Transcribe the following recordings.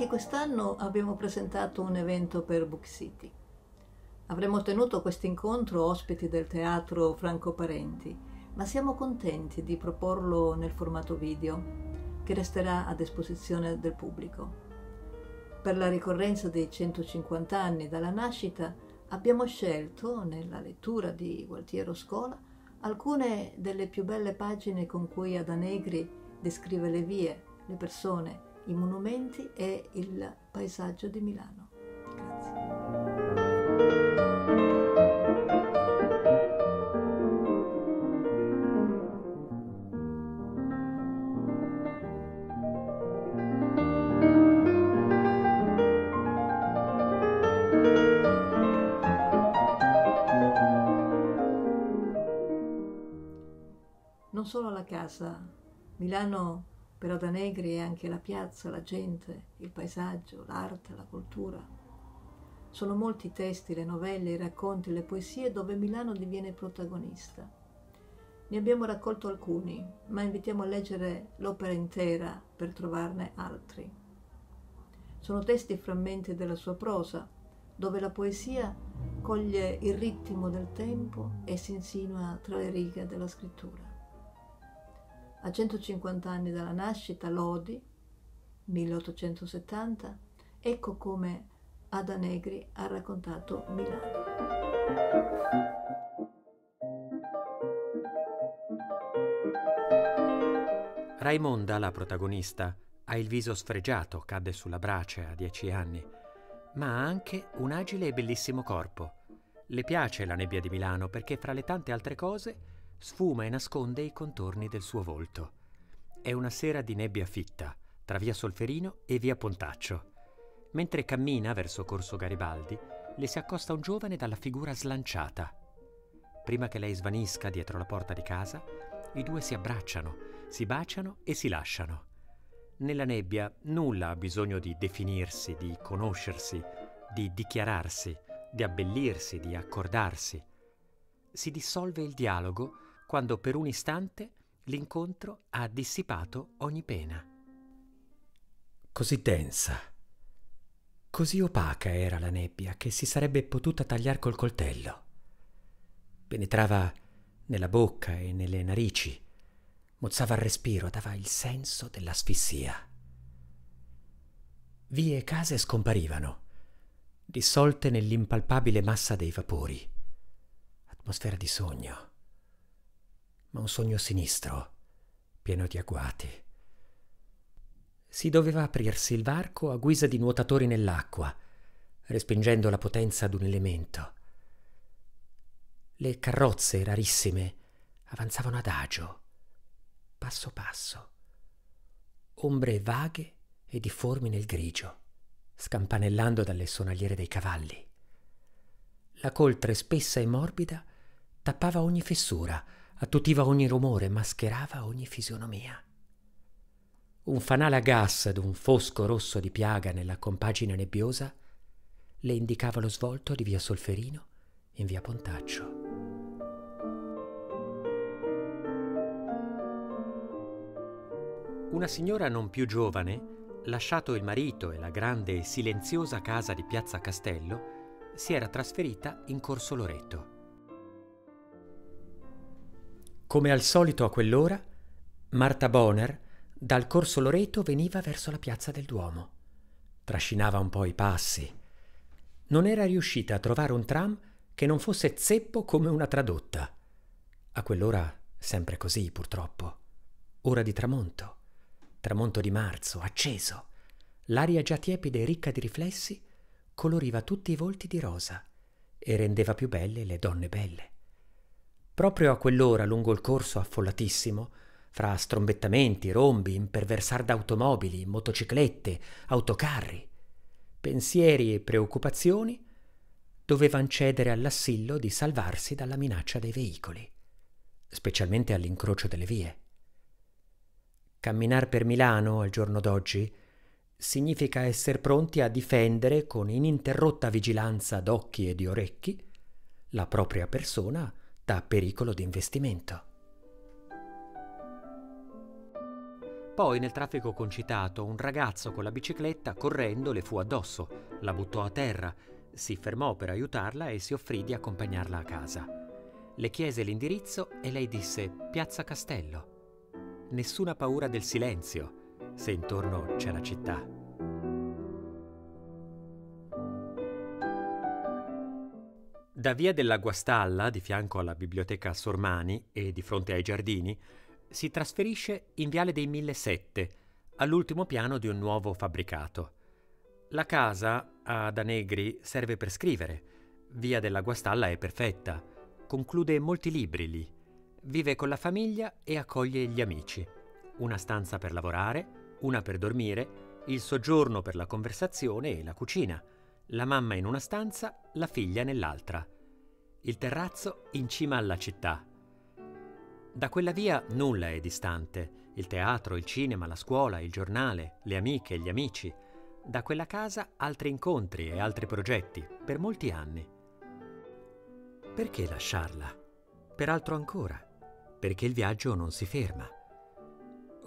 Anche quest'anno abbiamo presentato un evento per Book City. Avremmo tenuto questo incontro ospiti del teatro Franco Parenti, ma siamo contenti di proporlo nel formato video che resterà a disposizione del pubblico. Per la ricorrenza dei 150 anni dalla nascita abbiamo scelto, nella lettura di Gualtiero Scola, alcune delle più belle pagine con cui Ada Negri descrive le vie, le persone, i monumenti e il paesaggio di Milano. non solo la casa. Milano per Oda Negri è anche la piazza, la gente, il paesaggio, l'arte, la cultura. Sono molti i testi, le novelle, i racconti, le poesie dove Milano diviene protagonista. Ne abbiamo raccolto alcuni, ma invitiamo a leggere l'opera intera per trovarne altri. Sono testi e frammenti della sua prosa, dove la poesia coglie il ritmo del tempo e si insinua tra le righe della scrittura. A 150 anni dalla nascita, Lodi, 1870, ecco come Ada Negri ha raccontato Milano. Raimonda, la protagonista, ha il viso sfregiato, cadde sulla brace a dieci anni, ma ha anche un agile e bellissimo corpo. Le piace la nebbia di Milano perché, fra le tante altre cose, sfuma e nasconde i contorni del suo volto. È una sera di nebbia fitta, tra via Solferino e via Pontaccio. Mentre cammina verso Corso Garibaldi, le si accosta un giovane dalla figura slanciata. Prima che lei svanisca dietro la porta di casa, i due si abbracciano, si baciano e si lasciano. Nella nebbia nulla ha bisogno di definirsi, di conoscersi, di dichiararsi, di abbellirsi, di accordarsi. Si dissolve il dialogo quando per un istante l'incontro ha dissipato ogni pena. Così densa, così opaca era la nebbia che si sarebbe potuta tagliare col coltello. Penetrava nella bocca e nelle narici, mozzava il respiro, dava il senso dell'asfissia. Vie e case scomparivano, dissolte nell'impalpabile massa dei vapori. Atmosfera di sogno ma un sogno sinistro, pieno di agguati. Si doveva aprirsi il varco a guisa di nuotatori nell'acqua, respingendo la potenza un elemento. Le carrozze rarissime avanzavano adagio, passo passo, ombre vaghe e difformi nel grigio, scampanellando dalle sonagliere dei cavalli. La coltre spessa e morbida tappava ogni fessura, attutiva ogni rumore, mascherava ogni fisionomia. Un fanale a gas d'un fosco rosso di piaga nella compagine nebbiosa le indicava lo svolto di via Solferino in via Pontaccio. Una signora non più giovane, lasciato il marito e la grande e silenziosa casa di Piazza Castello, si era trasferita in Corso Loreto. Come al solito a quell'ora, Marta Bonner dal corso Loreto veniva verso la piazza del Duomo. Trascinava un po' i passi. Non era riuscita a trovare un tram che non fosse zeppo come una tradotta. A quell'ora sempre così, purtroppo. Ora di tramonto. Tramonto di marzo, acceso. L'aria già tiepida e ricca di riflessi coloriva tutti i volti di rosa e rendeva più belle le donne belle. Proprio a quell'ora, lungo il corso affollatissimo, fra strombettamenti, rombi, imperversar d'automobili, motociclette, autocarri, pensieri e preoccupazioni, dovevan cedere all'assillo di salvarsi dalla minaccia dei veicoli, specialmente all'incrocio delle vie. Camminare per Milano al giorno d'oggi significa essere pronti a difendere con ininterrotta vigilanza d'occhi e di orecchi la propria persona da pericolo di investimento. Poi nel traffico concitato un ragazzo con la bicicletta correndo le fu addosso, la buttò a terra, si fermò per aiutarla e si offrì di accompagnarla a casa. Le chiese l'indirizzo e lei disse Piazza Castello. Nessuna paura del silenzio, se intorno c'è la città. Da via della Guastalla, di fianco alla biblioteca Sormani e di fronte ai giardini, si trasferisce in Viale dei 1007, all'ultimo piano di un nuovo fabbricato. La casa a Danegri, serve per scrivere. Via della Guastalla è perfetta. Conclude molti libri lì. Vive con la famiglia e accoglie gli amici. Una stanza per lavorare, una per dormire, il soggiorno per la conversazione e la cucina la mamma in una stanza, la figlia nell'altra. Il terrazzo in cima alla città. Da quella via nulla è distante, il teatro, il cinema, la scuola, il giornale, le amiche, gli amici. Da quella casa altri incontri e altri progetti, per molti anni. Perché lasciarla? Peraltro ancora, perché il viaggio non si ferma.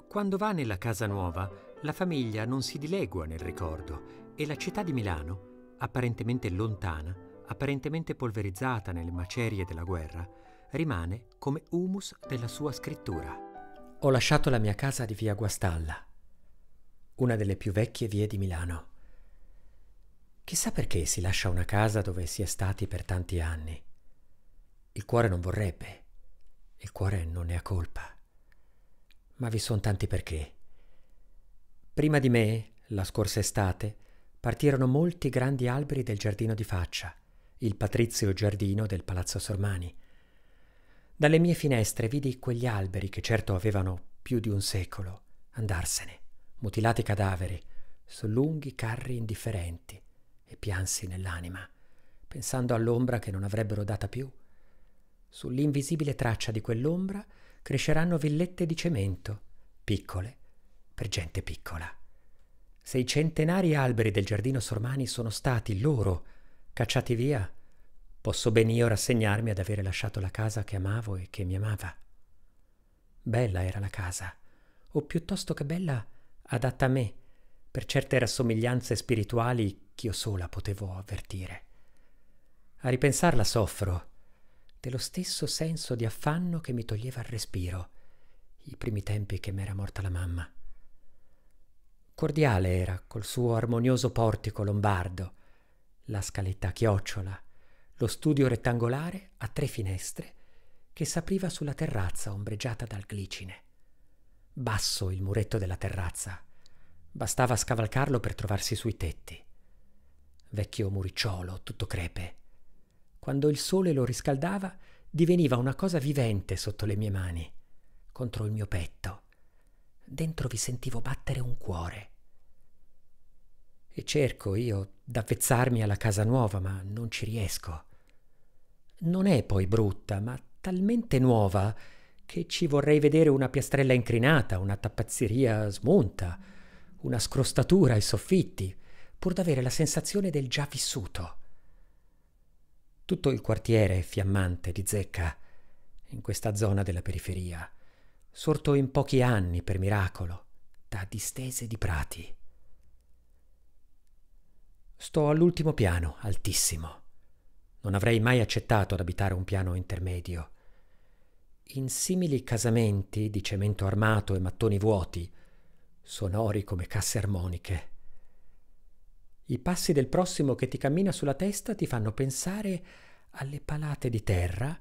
Quando va nella casa nuova, la famiglia non si dilegua nel ricordo e la città di Milano apparentemente lontana, apparentemente polverizzata nelle macerie della guerra, rimane come humus della sua scrittura. Ho lasciato la mia casa di via Guastalla, una delle più vecchie vie di Milano. Chissà perché si lascia una casa dove si è stati per tanti anni. Il cuore non vorrebbe, il cuore non ne ha colpa. Ma vi sono tanti perché. Prima di me, la scorsa estate, partirono molti grandi alberi del giardino di faccia, il patrizio giardino del palazzo Sormani. Dalle mie finestre vidi quegli alberi che certo avevano più di un secolo andarsene, mutilati cadaveri, su lunghi carri indifferenti, e piansi nell'anima, pensando all'ombra che non avrebbero data più. Sull'invisibile traccia di quell'ombra cresceranno villette di cemento, piccole, per gente piccola se i centenari alberi del giardino Sormani sono stati loro cacciati via, posso ben io rassegnarmi ad avere lasciato la casa che amavo e che mi amava. Bella era la casa, o piuttosto che bella adatta a me, per certe rassomiglianze spirituali che io sola potevo avvertire. A ripensarla soffro dello stesso senso di affanno che mi toglieva il respiro i primi tempi che m'era morta la mamma. Cordiale era, col suo armonioso portico lombardo, la scaletta a chiocciola, lo studio rettangolare a tre finestre che s'apriva sulla terrazza ombreggiata dal glicine. Basso il muretto della terrazza. Bastava scavalcarlo per trovarsi sui tetti. Vecchio muricciolo, tutto crepe. Quando il sole lo riscaldava, diveniva una cosa vivente sotto le mie mani, contro il mio petto. Dentro vi sentivo battere un cuore, e cerco io d'avvezzarmi alla casa nuova, ma non ci riesco. Non è poi brutta, ma talmente nuova che ci vorrei vedere una piastrella incrinata, una tappazzeria smunta, una scrostatura ai soffitti, pur d'avere la sensazione del già vissuto. Tutto il quartiere è fiammante di zecca in questa zona della periferia, sorto in pochi anni per miracolo, da distese di prati. Sto all'ultimo piano, altissimo. Non avrei mai accettato ad abitare un piano intermedio. In simili casamenti di cemento armato e mattoni vuoti, sonori come casse armoniche. I passi del prossimo che ti cammina sulla testa ti fanno pensare alle palate di terra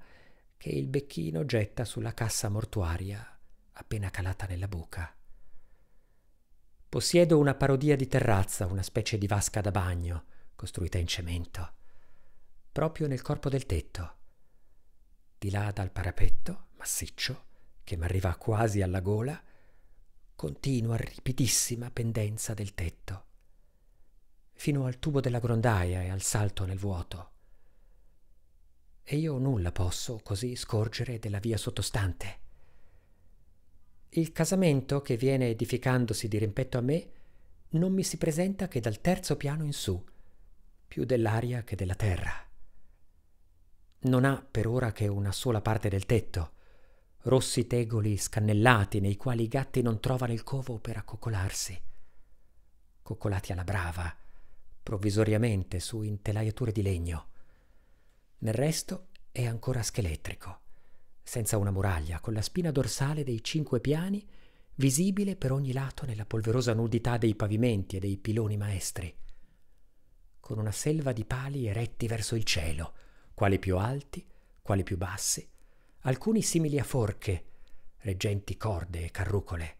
che il becchino getta sulla cassa mortuaria appena calata nella buca. Possiedo una parodia di terrazza, una specie di vasca da bagno, costruita in cemento, proprio nel corpo del tetto. Di là dal parapetto, massiccio, che mi arriva quasi alla gola, continua ripidissima pendenza del tetto, fino al tubo della grondaia e al salto nel vuoto. E io nulla posso così scorgere della via sottostante il casamento che viene edificandosi di rimpetto a me non mi si presenta che dal terzo piano in su, più dell'aria che della terra. Non ha per ora che una sola parte del tetto, rossi tegoli scannellati nei quali i gatti non trovano il covo per accoccolarsi, coccolati alla brava, provvisoriamente su intelaiature di legno. Nel resto è ancora scheletrico senza una muraglia, con la spina dorsale dei cinque piani, visibile per ogni lato nella polverosa nudità dei pavimenti e dei piloni maestri, con una selva di pali eretti verso il cielo, quali più alti, quali più bassi, alcuni simili a forche, reggenti corde e carrucole.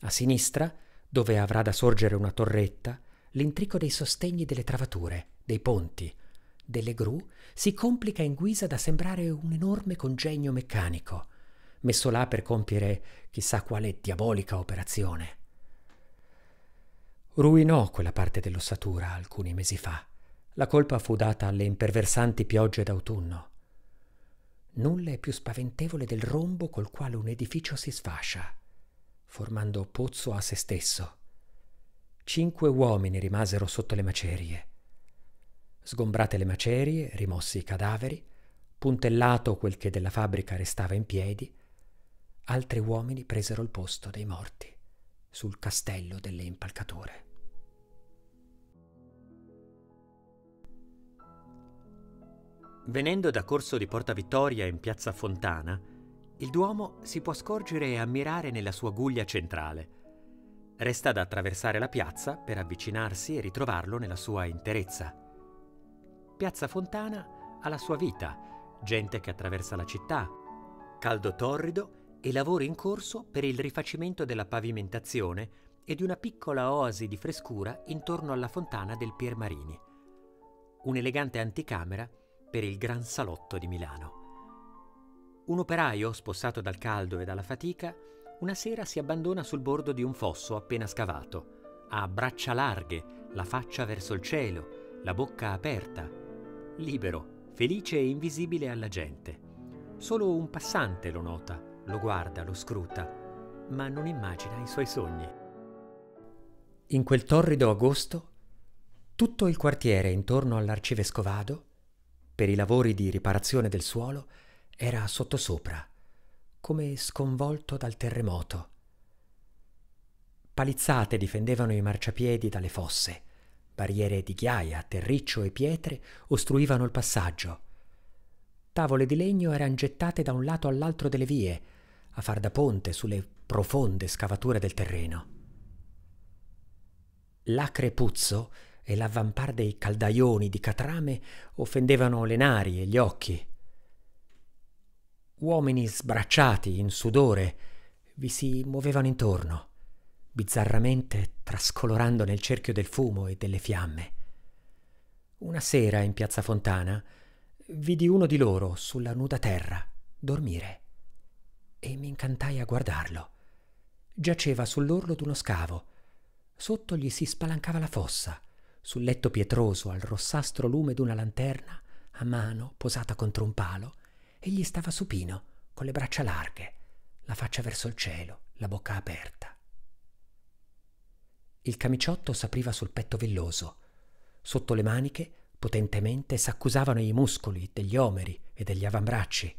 A sinistra, dove avrà da sorgere una torretta, l'intrico dei sostegni delle travature, dei ponti, delle gru si complica in guisa da sembrare un enorme congegno meccanico, messo là per compiere chissà quale diabolica operazione. Ruinò quella parte dell'ossatura alcuni mesi fa. La colpa fu data alle imperversanti piogge d'autunno. Nulla è più spaventevole del rombo col quale un edificio si sfascia, formando pozzo a se stesso. Cinque uomini rimasero sotto le macerie sgombrate le macerie, rimossi i cadaveri, puntellato quel che della fabbrica restava in piedi, altri uomini presero il posto dei morti sul castello delle impalcature. Venendo da Corso di Porta Vittoria in Piazza Fontana, il Duomo si può scorgere e ammirare nella sua guglia centrale. Resta da attraversare la piazza per avvicinarsi e ritrovarlo nella sua interezza. Piazza Fontana ha la sua vita, gente che attraversa la città, caldo torrido e lavori in corso per il rifacimento della pavimentazione e di una piccola oasi di frescura intorno alla fontana del Piermarini. Un'elegante anticamera per il Gran Salotto di Milano. Un operaio, spossato dal caldo e dalla fatica, una sera si abbandona sul bordo di un fosso appena scavato, ha braccia larghe, la faccia verso il cielo, la bocca aperta, libero, felice e invisibile alla gente. Solo un passante lo nota, lo guarda, lo scruta, ma non immagina i suoi sogni. In quel torrido agosto, tutto il quartiere intorno all'arcivescovado, per i lavori di riparazione del suolo, era sottosopra, come sconvolto dal terremoto. Palizzate difendevano i marciapiedi dalle fosse, Barriere di ghiaia, terriccio e pietre ostruivano il passaggio. Tavole di legno erano gettate da un lato all'altro delle vie, a far da ponte sulle profonde scavature del terreno. L'acre puzzo e l'avvampar dei caldaioni di catrame offendevano le nari e gli occhi. Uomini sbracciati, in sudore, vi si muovevano intorno bizzarramente trascolorando nel cerchio del fumo e delle fiamme. Una sera in piazza Fontana vidi uno di loro sulla nuda terra dormire e mi incantai a guardarlo. Giaceva sull'orlo d'uno scavo. Sotto gli si spalancava la fossa, sul letto pietroso al rossastro lume d'una lanterna a mano posata contro un palo, egli stava supino, con le braccia larghe, la faccia verso il cielo, la bocca aperta. Il camiciotto s'apriva sul petto villoso. Sotto le maniche, potentemente, s'accusavano i muscoli degli omeri e degli avambracci.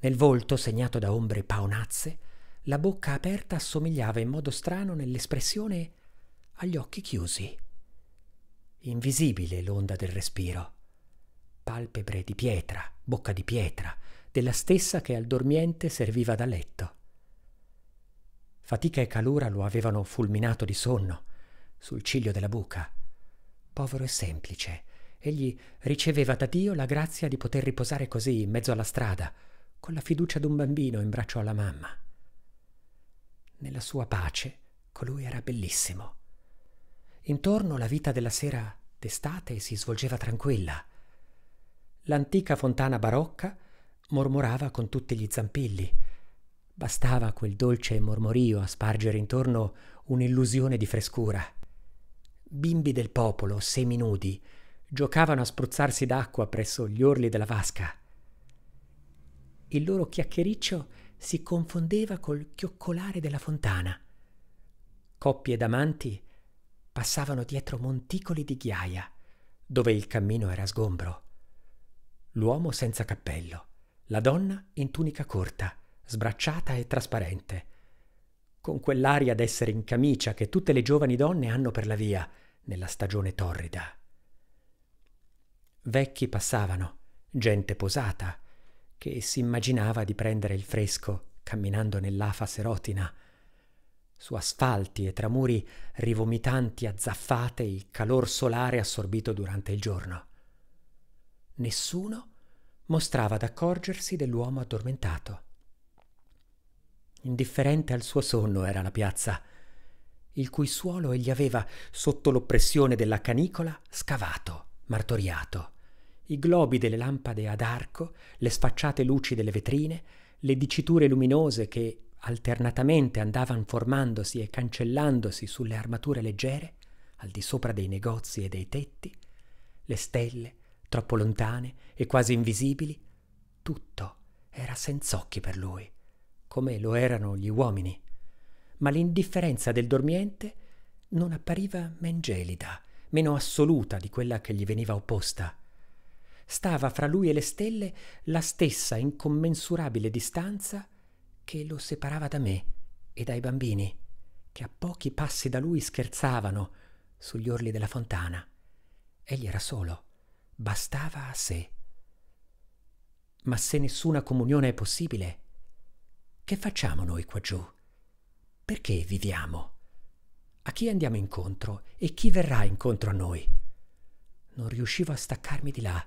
Nel volto, segnato da ombre paonazze, la bocca aperta assomigliava in modo strano nell'espressione agli occhi chiusi. Invisibile l'onda del respiro. Palpebre di pietra, bocca di pietra, della stessa che al dormiente serviva da letto. Fatica e calura lo avevano fulminato di sonno, sul ciglio della buca. Povero e semplice, egli riceveva da Dio la grazia di poter riposare così in mezzo alla strada, con la fiducia d'un bambino in braccio alla mamma. Nella sua pace, colui era bellissimo. Intorno la vita della sera d'estate si svolgeva tranquilla. L'antica fontana barocca mormorava con tutti gli zampilli, Bastava quel dolce mormorio a spargere intorno un'illusione di frescura. Bimbi del popolo, seminudi, giocavano a spruzzarsi d'acqua presso gli orli della vasca. Il loro chiacchiericcio si confondeva col chioccolare della fontana. Coppie d'amanti passavano dietro monticoli di ghiaia, dove il cammino era sgombro. L'uomo senza cappello, la donna in tunica corta sbracciata e trasparente, con quell'aria d'essere in camicia che tutte le giovani donne hanno per la via nella stagione torrida. Vecchi passavano, gente posata, che si immaginava di prendere il fresco camminando nell'afa serotina. Su asfalti e tramuri rivomitanti a zaffate il calor solare assorbito durante il giorno. Nessuno mostrava d'accorgersi dell'uomo addormentato. Indifferente al suo sonno era la piazza, il cui suolo egli aveva, sotto l'oppressione della canicola, scavato, martoriato. I globi delle lampade ad arco, le sfacciate luci delle vetrine, le diciture luminose che alternatamente andavano formandosi e cancellandosi sulle armature leggere, al di sopra dei negozi e dei tetti, le stelle, troppo lontane e quasi invisibili, tutto era senz'occhi per lui come lo erano gli uomini. Ma l'indifferenza del dormiente non appariva men gelida, meno assoluta di quella che gli veniva opposta. Stava fra lui e le stelle la stessa incommensurabile distanza che lo separava da me e dai bambini, che a pochi passi da lui scherzavano sugli orli della fontana. Egli era solo, bastava a sé. Ma se nessuna comunione è possibile, che facciamo noi qua giù? Perché viviamo? A chi andiamo incontro e chi verrà incontro a noi? Non riuscivo a staccarmi di là,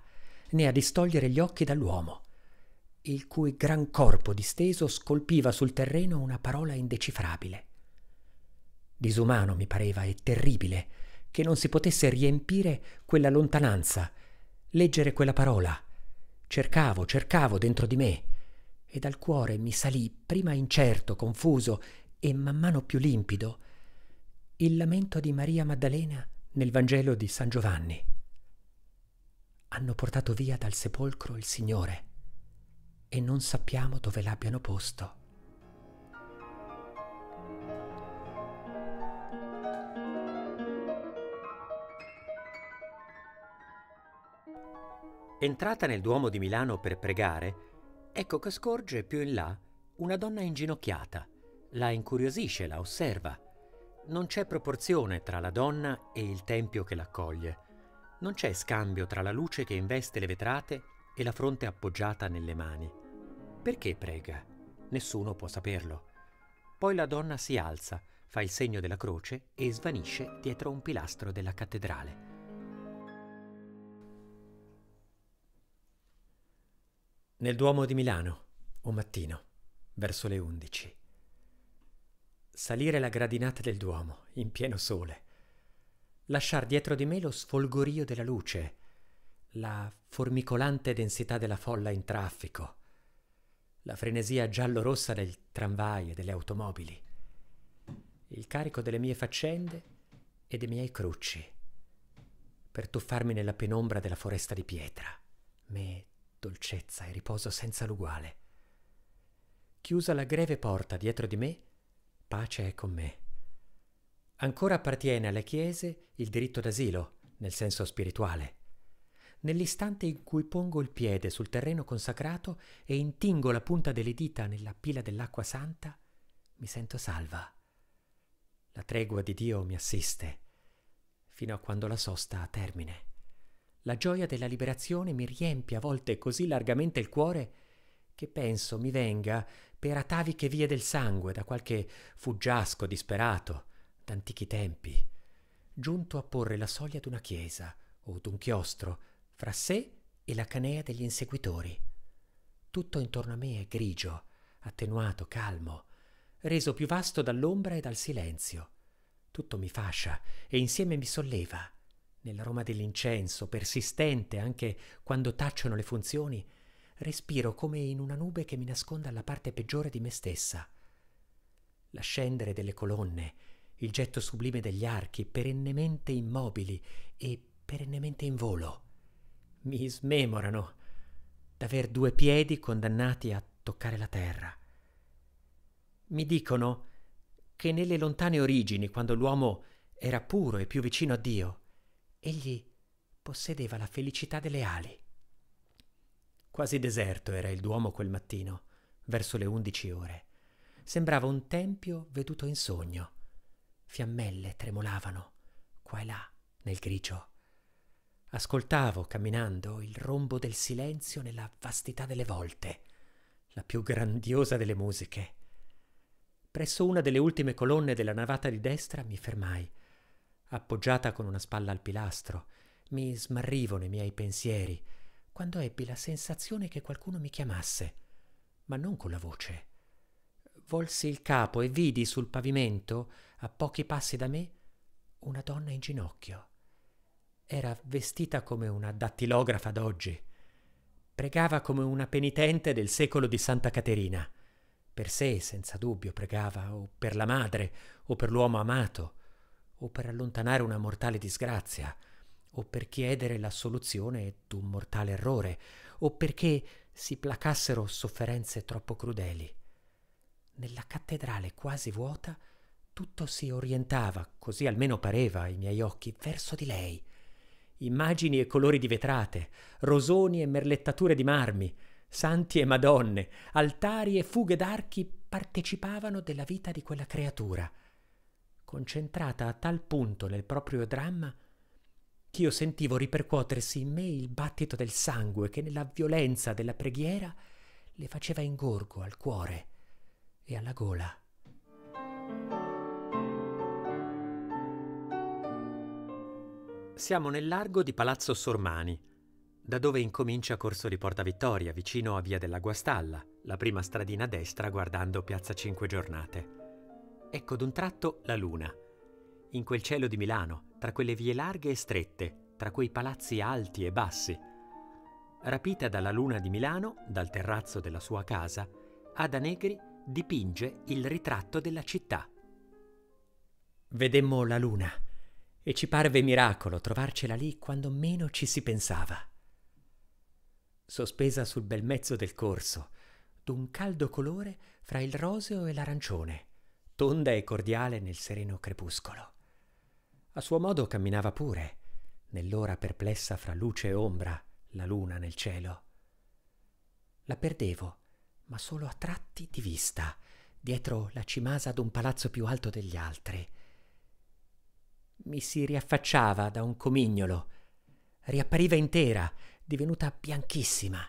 né a distogliere gli occhi dall'uomo, il cui gran corpo disteso scolpiva sul terreno una parola indecifrabile. Disumano mi pareva e terribile che non si potesse riempire quella lontananza, leggere quella parola. Cercavo, cercavo dentro di me e dal cuore mi salì prima incerto, confuso e man mano più limpido il lamento di Maria Maddalena nel Vangelo di San Giovanni. Hanno portato via dal sepolcro il Signore e non sappiamo dove l'abbiano posto. Entrata nel Duomo di Milano per pregare, Ecco che scorge più in là una donna inginocchiata. La incuriosisce, la osserva. Non c'è proporzione tra la donna e il tempio che l'accoglie. Non c'è scambio tra la luce che investe le vetrate e la fronte appoggiata nelle mani. Perché prega? Nessuno può saperlo. Poi la donna si alza, fa il segno della croce e svanisce dietro un pilastro della cattedrale. Nel Duomo di Milano, un mattino, verso le 11. Salire la gradinata del Duomo, in pieno sole. Lasciar dietro di me lo sfolgorio della luce, la formicolante densità della folla in traffico, la frenesia giallo-rossa del tramvai e delle automobili, il carico delle mie faccende e dei miei crucci, per tuffarmi nella penombra della foresta di pietra, me dolcezza e riposo senza l'uguale. Chiusa la greve porta dietro di me, pace è con me. Ancora appartiene alle chiese il diritto d'asilo, nel senso spirituale. Nell'istante in cui pongo il piede sul terreno consacrato e intingo la punta delle dita nella pila dell'acqua santa, mi sento salva. La tregua di Dio mi assiste, fino a quando la sosta ha termine. La gioia della liberazione mi riempie a volte così largamente il cuore che penso mi venga per ataviche vie del sangue da qualche fuggiasco disperato d'antichi tempi, giunto a porre la soglia d'una chiesa o d'un chiostro fra sé e la canea degli inseguitori. Tutto intorno a me è grigio, attenuato, calmo, reso più vasto dall'ombra e dal silenzio. Tutto mi fascia e insieme mi solleva nell'aroma dell'incenso, persistente anche quando tacciono le funzioni, respiro come in una nube che mi nasconda la parte peggiore di me stessa. L'ascendere delle colonne, il getto sublime degli archi, perennemente immobili e perennemente in volo, mi smemorano d'aver due piedi condannati a toccare la terra. Mi dicono che nelle lontane origini, quando l'uomo era puro e più vicino a Dio, egli possedeva la felicità delle ali. Quasi deserto era il Duomo quel mattino, verso le undici ore. Sembrava un tempio veduto in sogno. Fiammelle tremolavano, qua e là, nel grigio. Ascoltavo, camminando, il rombo del silenzio nella vastità delle volte, la più grandiosa delle musiche. Presso una delle ultime colonne della navata di destra mi fermai appoggiata con una spalla al pilastro, mi smarrivo nei miei pensieri, quando ebbi la sensazione che qualcuno mi chiamasse, ma non con la voce. Volsi il capo e vidi sul pavimento, a pochi passi da me, una donna in ginocchio. Era vestita come una dattilografa d'oggi. Pregava come una penitente del secolo di Santa Caterina. Per sé, senza dubbio, pregava o per la madre o per l'uomo amato o per allontanare una mortale disgrazia, o per chiedere l'assoluzione d'un mortale errore, o perché si placassero sofferenze troppo crudeli. Nella cattedrale quasi vuota tutto si orientava, così almeno pareva ai miei occhi, verso di lei. Immagini e colori di vetrate, rosoni e merlettature di marmi, santi e madonne, altari e fughe d'archi partecipavano della vita di quella creatura concentrata a tal punto nel proprio dramma che io sentivo ripercuotersi in me il battito del sangue che nella violenza della preghiera le faceva ingorgo al cuore e alla gola. Siamo nel largo di Palazzo Sormani, da dove incomincia Corso di Porta Vittoria, vicino a Via della Guastalla, la prima stradina destra guardando Piazza Cinque Giornate. Ecco d'un tratto la luna. In quel cielo di Milano, tra quelle vie larghe e strette, tra quei palazzi alti e bassi. Rapita dalla luna di Milano, dal terrazzo della sua casa, Ada Negri dipinge il ritratto della città. Vedemmo la luna e ci parve miracolo trovarcela lì quando meno ci si pensava. Sospesa sul bel mezzo del corso, d'un caldo colore fra il roseo e l'arancione, tonda e cordiale nel sereno crepuscolo. A suo modo camminava pure, nell'ora perplessa fra luce e ombra, la luna nel cielo. La perdevo, ma solo a tratti di vista, dietro la cimasa d'un palazzo più alto degli altri. Mi si riaffacciava da un comignolo, riappariva intera, divenuta bianchissima,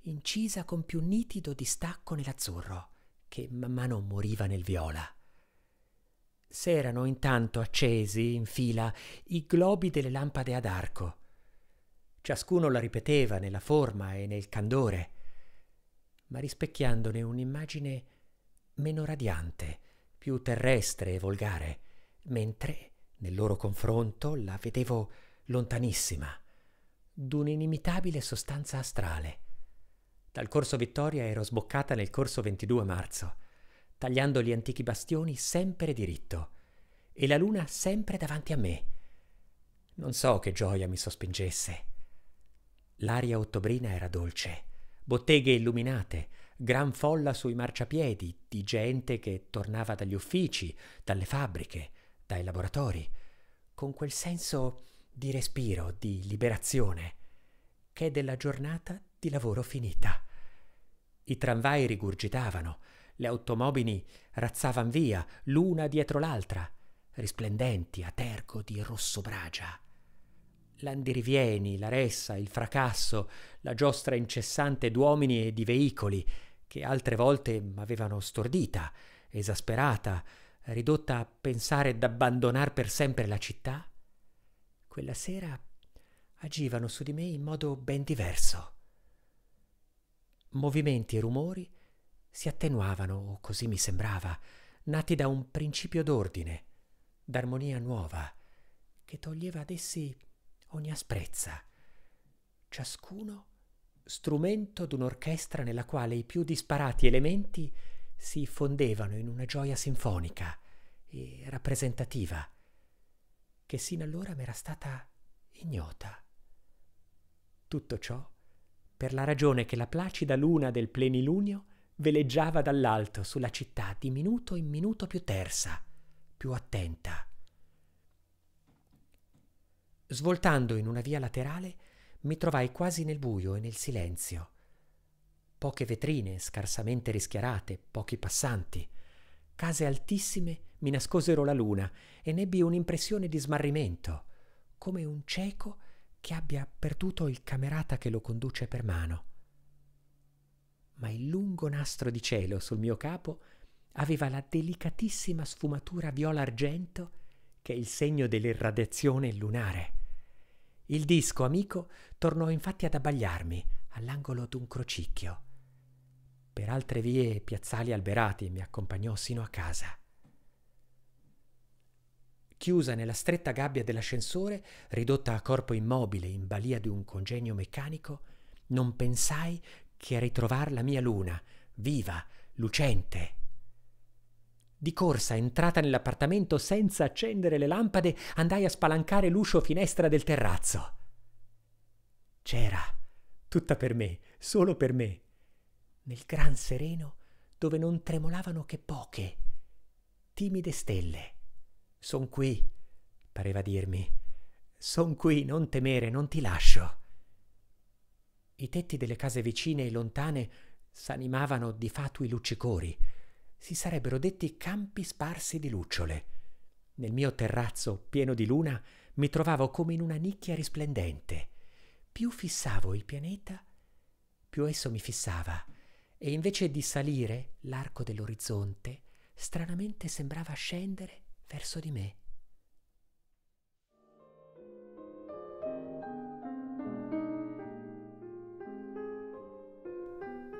incisa con più nitido distacco nell'azzurro, che man mano moriva nel viola. S'erano intanto accesi in fila i globi delle lampade ad arco. Ciascuno la ripeteva nella forma e nel candore, ma rispecchiandone un'immagine meno radiante, più terrestre e volgare, mentre nel loro confronto la vedevo lontanissima, d'un'inimitabile sostanza astrale. Dal corso Vittoria ero sboccata nel corso 22 marzo tagliando gli antichi bastioni sempre diritto, e la luna sempre davanti a me. Non so che gioia mi sospingesse. L'aria ottobrina era dolce, botteghe illuminate, gran folla sui marciapiedi di gente che tornava dagli uffici, dalle fabbriche, dai laboratori, con quel senso di respiro, di liberazione, che è della giornata di lavoro finita. I tramvai rigurgitavano, le automobili razzavan via, l'una dietro l'altra, risplendenti a tergo di rosso bragia. L'andirivieni, la ressa, il fracasso, la giostra incessante d'uomini e di veicoli, che altre volte m'avevano stordita, esasperata, ridotta a pensare d'abbandonar per sempre la città, quella sera agivano su di me in modo ben diverso. Movimenti e rumori si attenuavano, o così mi sembrava, nati da un principio d'ordine, d'armonia nuova, che toglieva ad essi ogni asprezza. Ciascuno strumento d'un'orchestra nella quale i più disparati elementi si fondevano in una gioia sinfonica e rappresentativa, che sin allora m'era stata ignota. Tutto ciò per la ragione che la placida luna del plenilunio veleggiava dall'alto sulla città di minuto in minuto più tersa, più attenta. Svoltando in una via laterale, mi trovai quasi nel buio e nel silenzio. Poche vetrine scarsamente rischiarate, pochi passanti. Case altissime mi nascosero la luna e nebbi un'impressione di smarrimento, come un cieco che abbia perduto il camerata che lo conduce per mano ma il lungo nastro di cielo sul mio capo aveva la delicatissima sfumatura viola argento che è il segno dell'irradiazione lunare. Il disco amico tornò infatti ad abbagliarmi all'angolo d'un crocicchio. Per altre vie e piazzali alberati mi accompagnò sino a casa. Chiusa nella stretta gabbia dell'ascensore, ridotta a corpo immobile in balia di un congegno meccanico, non pensai che a ritrovar la mia luna, viva, lucente. Di corsa, entrata nell'appartamento senza accendere le lampade, andai a spalancare l'uscio finestra del terrazzo. C'era, tutta per me, solo per me, nel gran sereno dove non tremolavano che poche, timide stelle. Son qui, pareva dirmi. Son qui, non temere, non ti lascio. I tetti delle case vicine e lontane s'animavano di fatui luccicori. Si sarebbero detti campi sparsi di lucciole. Nel mio terrazzo, pieno di luna, mi trovavo come in una nicchia risplendente. Più fissavo il pianeta, più esso mi fissava, e invece di salire l'arco dell'orizzonte, stranamente sembrava scendere verso di me.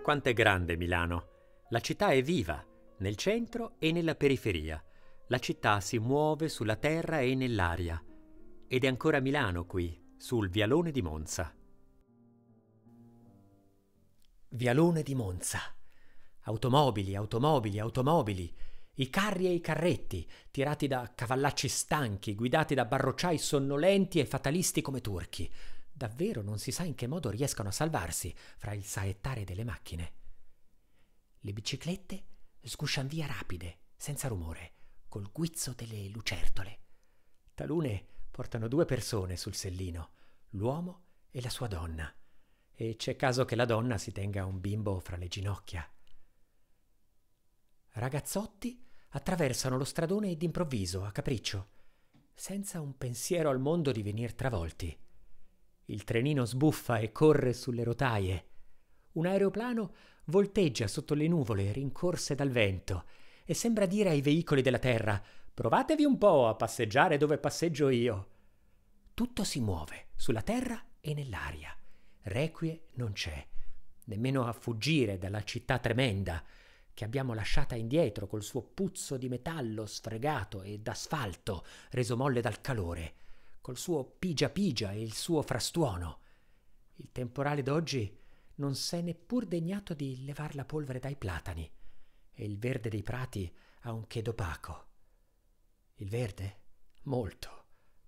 Quanto è grande Milano! La città è viva, nel centro e nella periferia. La città si muove sulla terra e nell'aria. Ed è ancora Milano qui, sul Vialone di Monza. Vialone di Monza. Automobili, automobili, automobili. I carri e i carretti, tirati da cavallacci stanchi, guidati da barrocciai sonnolenti e fatalisti come turchi. Davvero non si sa in che modo riescano a salvarsi fra il saettare delle macchine. Le biciclette sguscian via rapide, senza rumore, col guizzo delle lucertole. Talune portano due persone sul sellino, l'uomo e la sua donna. E c'è caso che la donna si tenga un bimbo fra le ginocchia. Ragazzotti attraversano lo stradone d'improvviso, a capriccio, senza un pensiero al mondo di venir travolti. Il trenino sbuffa e corre sulle rotaie. Un aeroplano volteggia sotto le nuvole rincorse dal vento e sembra dire ai veicoli della terra provatevi un po' a passeggiare dove passeggio io. Tutto si muove, sulla terra e nell'aria. Requie non c'è, nemmeno a fuggire dalla città tremenda che abbiamo lasciata indietro col suo puzzo di metallo sfregato e d'asfalto reso molle dal calore col suo pigia pigia e il suo frastuono. Il temporale d'oggi non s'è neppur degnato di levar la polvere dai platani, e il verde dei prati ha un chedo opaco. Il verde? Molto.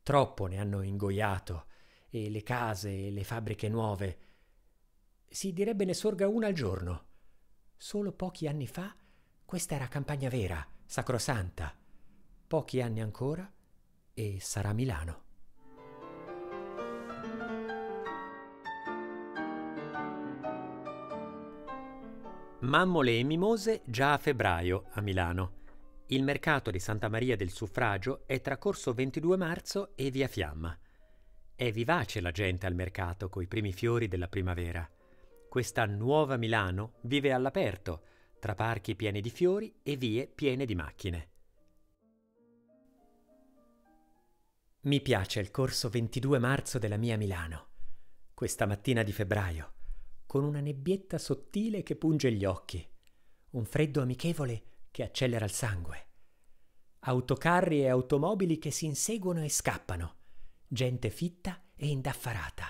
Troppo ne hanno ingoiato, e le case e le fabbriche nuove. Si direbbe ne sorga una al giorno. Solo pochi anni fa questa era campagna vera, sacrosanta. Pochi anni ancora e sarà Milano. Mammole e mimose già a febbraio a Milano. Il mercato di Santa Maria del Suffragio è tra Corso 22 marzo e Via Fiamma. È vivace la gente al mercato coi primi fiori della primavera. Questa nuova Milano vive all'aperto, tra parchi pieni di fiori e vie piene di macchine. Mi piace il corso 22 marzo della mia Milano. Questa mattina di febbraio con una nebbietta sottile che punge gli occhi, un freddo amichevole che accelera il sangue, autocarri e automobili che si inseguono e scappano, gente fitta e indaffarata,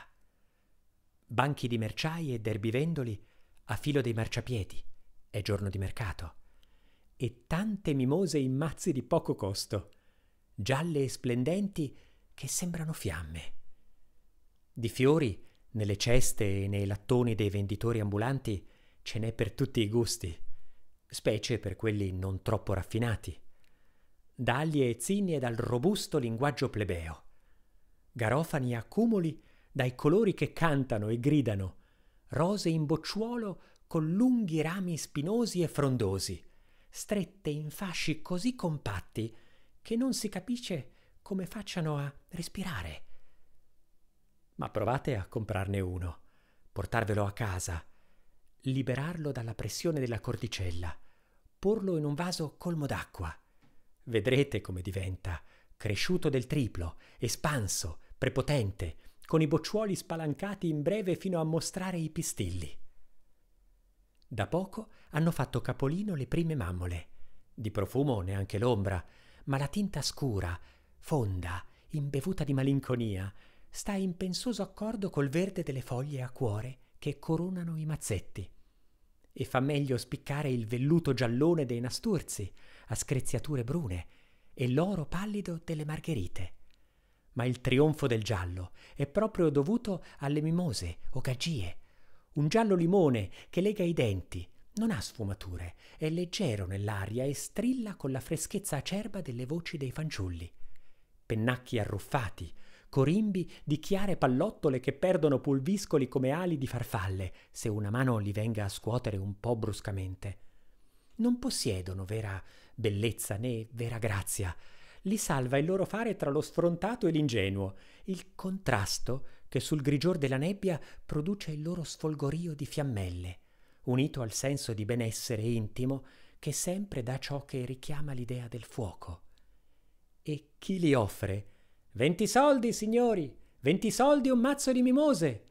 banchi di merciai e derbivendoli a filo dei marciapiedi, è giorno di mercato, e tante mimose in mazzi di poco costo, gialle e splendenti che sembrano fiamme, di fiori nelle ceste e nei lattoni dei venditori ambulanti ce n'è per tutti i gusti, specie per quelli non troppo raffinati. Daglie e zinie dal robusto linguaggio plebeo, garofani e accumuli dai colori che cantano e gridano, rose in bocciuolo con lunghi rami spinosi e frondosi, strette in fasci così compatti che non si capisce come facciano a respirare ma provate a comprarne uno, portarvelo a casa, liberarlo dalla pressione della cordicella, porlo in un vaso colmo d'acqua. Vedrete come diventa, cresciuto del triplo, espanso, prepotente, con i bocciuoli spalancati in breve fino a mostrare i pistilli. Da poco hanno fatto capolino le prime mammole. Di profumo neanche l'ombra, ma la tinta scura, fonda, imbevuta di malinconia, sta in pensoso accordo col verde delle foglie a cuore che coronano i mazzetti. E fa meglio spiccare il velluto giallone dei nasturzi, a screziature brune, e l'oro pallido delle margherite. Ma il trionfo del giallo è proprio dovuto alle mimose o gagie, un giallo limone che lega i denti, non ha sfumature, è leggero nell'aria e strilla con la freschezza acerba delle voci dei fanciulli. Pennacchi arruffati, corimbi di chiare pallottole che perdono pulviscoli come ali di farfalle, se una mano li venga a scuotere un po' bruscamente. Non possiedono vera bellezza né vera grazia. Li salva il loro fare tra lo sfrontato e l'ingenuo, il contrasto che sul grigior della nebbia produce il loro sfolgorio di fiammelle, unito al senso di benessere intimo che sempre dà ciò che richiama l'idea del fuoco. E chi li offre Venti soldi, signori! Venti soldi un mazzo di mimose!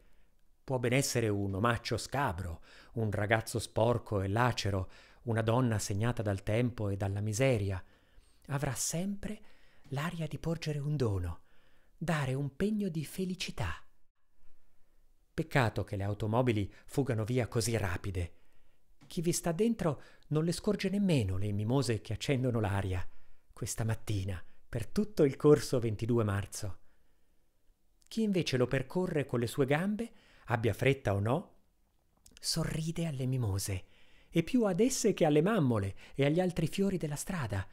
Può ben essere un omaccio scabro, un ragazzo sporco e lacero, una donna segnata dal tempo e dalla miseria. Avrà sempre l'aria di porgere un dono, dare un pegno di felicità. Peccato che le automobili fugano via così rapide. Chi vi sta dentro non le scorge nemmeno le mimose che accendono l'aria questa mattina per tutto il corso 22 marzo. Chi invece lo percorre con le sue gambe, abbia fretta o no, sorride alle mimose, e più ad esse che alle mammole e agli altri fiori della strada,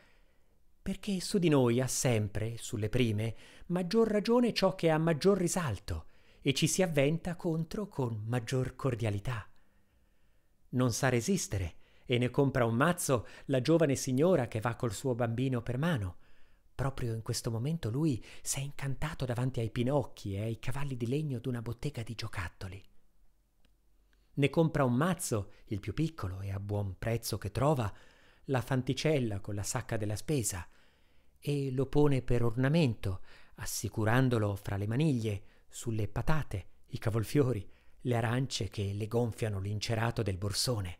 perché su di noi ha sempre, sulle prime, maggior ragione ciò che ha maggior risalto e ci si avventa contro con maggior cordialità. Non sa resistere e ne compra un mazzo la giovane signora che va col suo bambino per mano, Proprio in questo momento lui si è incantato davanti ai pinocchi e ai cavalli di legno d'una bottega di giocattoli. Ne compra un mazzo, il più piccolo e a buon prezzo che trova, la fanticella con la sacca della spesa, e lo pone per ornamento, assicurandolo fra le maniglie, sulle patate, i cavolfiori, le arance che le gonfiano l'incerato del borsone.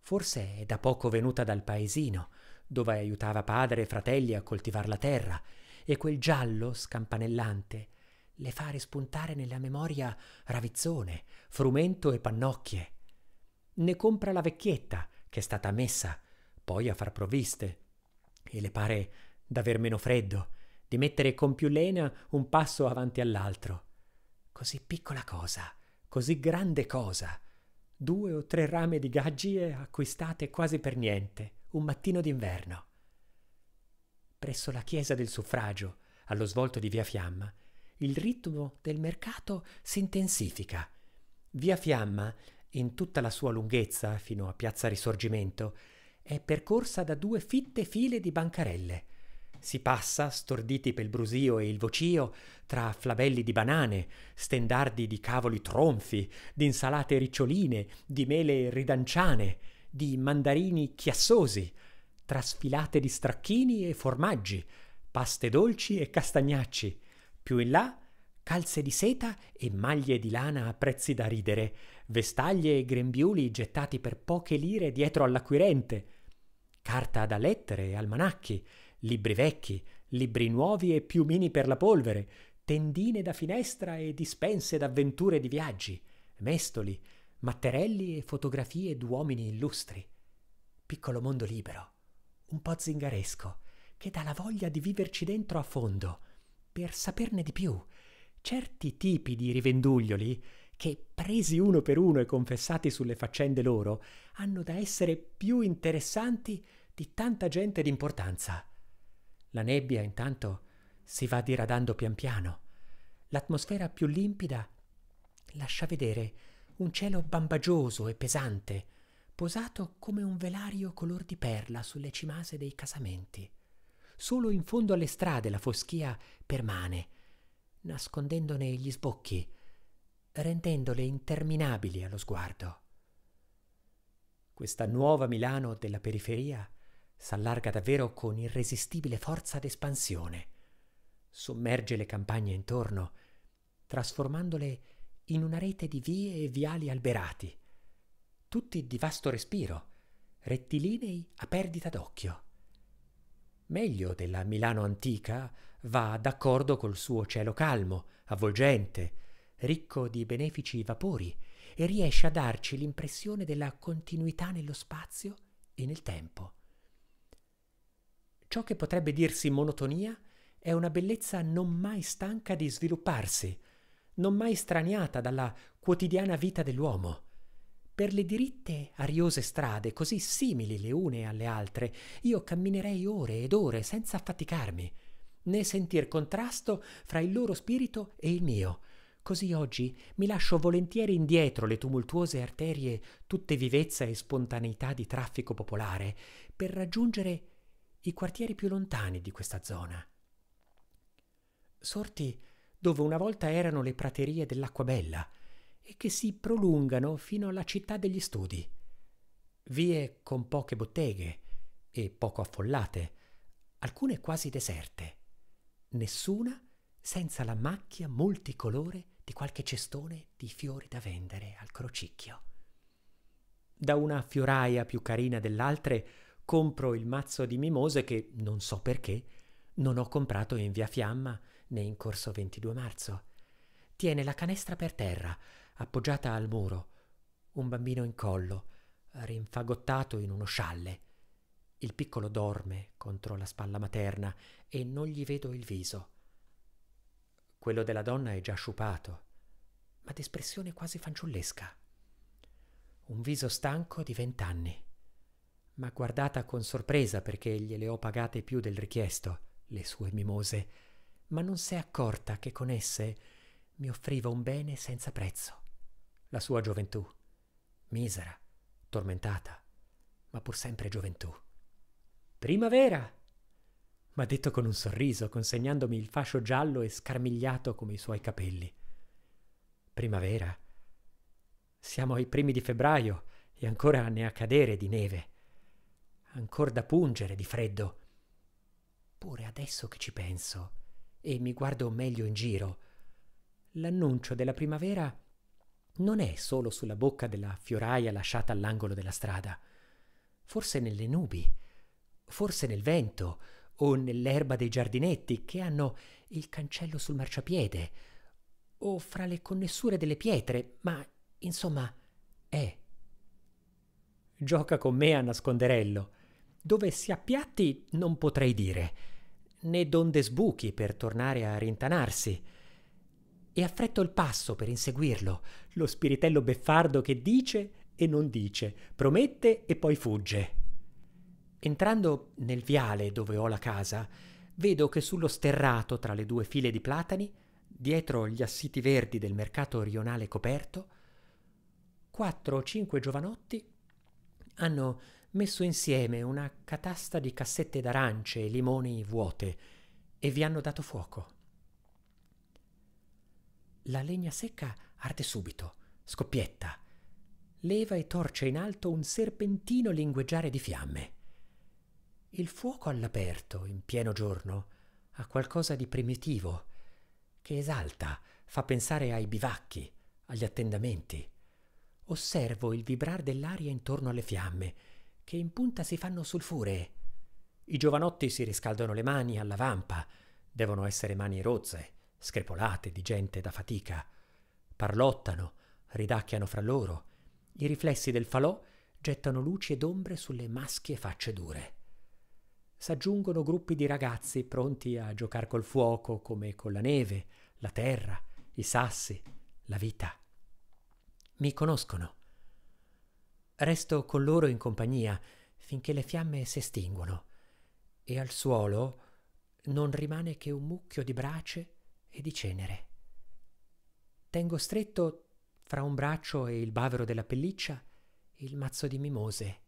Forse è da poco venuta dal paesino dove aiutava padre e fratelli a coltivare la terra, e quel giallo scampanellante le fa rispuntare nella memoria ravizzone, frumento e pannocchie. Ne compra la vecchietta, che è stata messa, poi a far provviste, e le pare d'aver meno freddo, di mettere con più lena un passo avanti all'altro. Così piccola cosa, così grande cosa. Due o tre rame di gaggie acquistate quasi per niente un mattino d'inverno. Presso la chiesa del suffragio, allo svolto di via Fiamma, il ritmo del mercato si intensifica. Via Fiamma, in tutta la sua lunghezza fino a Piazza Risorgimento, è percorsa da due fitte file di bancarelle. Si passa, storditi pel brusio e il vocio, tra flabelli di banane, stendardi di cavoli tronfi, di insalate riccioline, di mele ridanciane di mandarini chiassosi, trasfilate di stracchini e formaggi, paste dolci e castagnacci. Più in là, calze di seta e maglie di lana a prezzi da ridere, vestaglie e grembiuli gettati per poche lire dietro all'acquirente, carta da lettere e almanacchi, libri vecchi, libri nuovi e piumini per la polvere, tendine da finestra e dispense d'avventure di viaggi, mestoli, matterelli e fotografie d'uomini illustri. Piccolo mondo libero, un po' zingaresco, che dà la voglia di viverci dentro a fondo, per saperne di più. Certi tipi di rivenduglioli, che presi uno per uno e confessati sulle faccende loro, hanno da essere più interessanti di tanta gente d'importanza. La nebbia, intanto, si va diradando pian piano. L'atmosfera più limpida lascia vedere un cielo bambagioso e pesante, posato come un velario color di perla sulle cimase dei casamenti. Solo in fondo alle strade la foschia permane, nascondendone gli sbocchi, rendendole interminabili allo sguardo. Questa nuova Milano della periferia s'allarga davvero con irresistibile forza d'espansione, sommerge le campagne intorno, trasformandole in in una rete di vie e viali alberati, tutti di vasto respiro, rettilinei a perdita d'occhio. Meglio della Milano antica va d'accordo col suo cielo calmo, avvolgente, ricco di benefici vapori, e riesce a darci l'impressione della continuità nello spazio e nel tempo. Ciò che potrebbe dirsi monotonia è una bellezza non mai stanca di svilupparsi, non mai straniata dalla quotidiana vita dell'uomo. Per le diritte ariose strade, così simili le une alle altre, io camminerei ore ed ore senza affaticarmi, né sentir contrasto fra il loro spirito e il mio. Così oggi mi lascio volentieri indietro le tumultuose arterie, tutte vivezza e spontaneità di traffico popolare, per raggiungere i quartieri più lontani di questa zona. Sorti dove una volta erano le praterie dell'Acquabella e che si prolungano fino alla città degli studi. Vie con poche botteghe e poco affollate, alcune quasi deserte, nessuna senza la macchia multicolore di qualche cestone di fiori da vendere al crocicchio. Da una fioraia più carina dell'altre compro il mazzo di mimose che, non so perché, non ho comprato in via Fiamma né in corso 22 marzo. Tiene la canestra per terra, appoggiata al muro, un bambino in collo, rinfagottato in uno scialle. Il piccolo dorme contro la spalla materna e non gli vedo il viso. Quello della donna è già sciupato, ma d'espressione quasi fanciullesca. Un viso stanco di vent'anni. Ma guardata con sorpresa perché gliele ho pagate più del richiesto, le sue mimose ma non s'è accorta che con esse mi offriva un bene senza prezzo, la sua gioventù, misera, tormentata, ma pur sempre gioventù. Primavera! m'ha detto con un sorriso, consegnandomi il fascio giallo e scarmigliato come i suoi capelli. Primavera? Siamo ai primi di febbraio e ancora ne a cadere di neve, ancora da pungere di freddo. Pure adesso che ci penso, e mi guardo meglio in giro. L'annuncio della primavera non è solo sulla bocca della fioraia lasciata all'angolo della strada, forse nelle nubi, forse nel vento o nell'erba dei giardinetti che hanno il cancello sul marciapiede o fra le connessure delle pietre, ma insomma è. Gioca con me a nasconderello. Dove si appiatti non potrei dire né donde sbuchi per tornare a rintanarsi. E affretto il passo per inseguirlo, lo spiritello beffardo che dice e non dice, promette e poi fugge. Entrando nel viale dove ho la casa, vedo che sullo sterrato tra le due file di platani, dietro gli assiti verdi del mercato rionale coperto, quattro o cinque giovanotti hanno messo insieme una catasta di cassette d'arance e limoni vuote e vi hanno dato fuoco. La legna secca arde subito, scoppietta, leva e torce in alto un serpentino lingueggiare di fiamme. Il fuoco all'aperto, in pieno giorno, ha qualcosa di primitivo, che esalta, fa pensare ai bivacchi, agli attendamenti. Osservo il vibrar dell'aria intorno alle fiamme, che in punta si fanno sulfure. I giovanotti si riscaldano le mani alla vampa. Devono essere mani rozze, screpolate di gente da fatica. Parlottano, ridacchiano fra loro. I riflessi del falò gettano luci ed ombre sulle maschie facce dure. S'aggiungono gruppi di ragazzi pronti a giocare col fuoco come con la neve, la terra, i sassi, la vita. Mi conoscono. Resto con loro in compagnia finché le fiamme si estinguono e al suolo non rimane che un mucchio di brace e di cenere. Tengo stretto fra un braccio e il bavero della pelliccia il mazzo di mimose.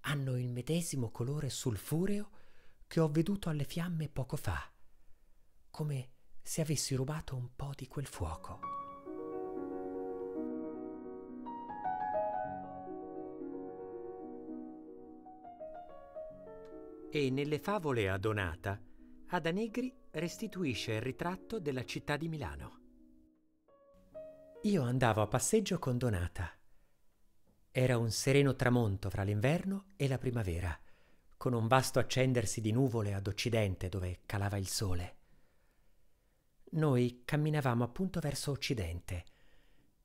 Hanno il medesimo colore sulfureo che ho veduto alle fiamme poco fa, come se avessi rubato un po' di quel fuoco. e nelle favole a Donata, Ada Negri restituisce il ritratto della città di Milano. Io andavo a passeggio con Donata. Era un sereno tramonto fra l'inverno e la primavera, con un vasto accendersi di nuvole ad occidente dove calava il sole. Noi camminavamo appunto verso occidente,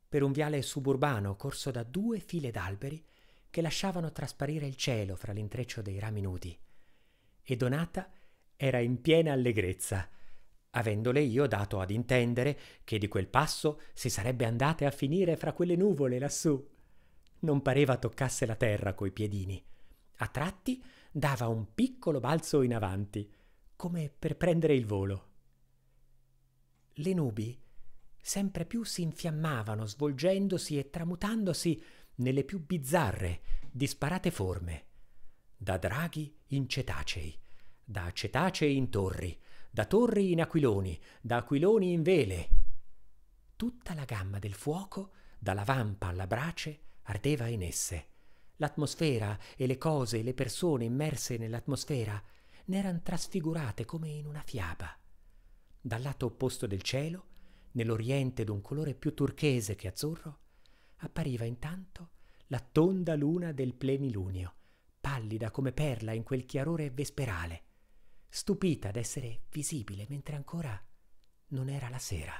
per un viale suburbano corso da due file d'alberi che lasciavano trasparire il cielo fra l'intreccio dei rami nudi e Donata era in piena allegrezza, avendole io dato ad intendere che di quel passo si sarebbe andate a finire fra quelle nuvole lassù. Non pareva toccasse la terra coi piedini. A tratti dava un piccolo balzo in avanti, come per prendere il volo. Le nubi sempre più si infiammavano, svolgendosi e tramutandosi nelle più bizzarre, disparate forme da draghi in cetacei, da cetacei in torri, da torri in aquiloni, da aquiloni in vele. Tutta la gamma del fuoco, dalla vampa alla brace, ardeva in esse. L'atmosfera e le cose e le persone immerse nell'atmosfera n'eran trasfigurate come in una fiaba. Dal lato opposto del cielo, nell'oriente d'un colore più turchese che azzurro, appariva intanto la tonda luna del plenilunio, pallida come perla in quel chiarore vesperale, stupita d'essere visibile mentre ancora non era la sera.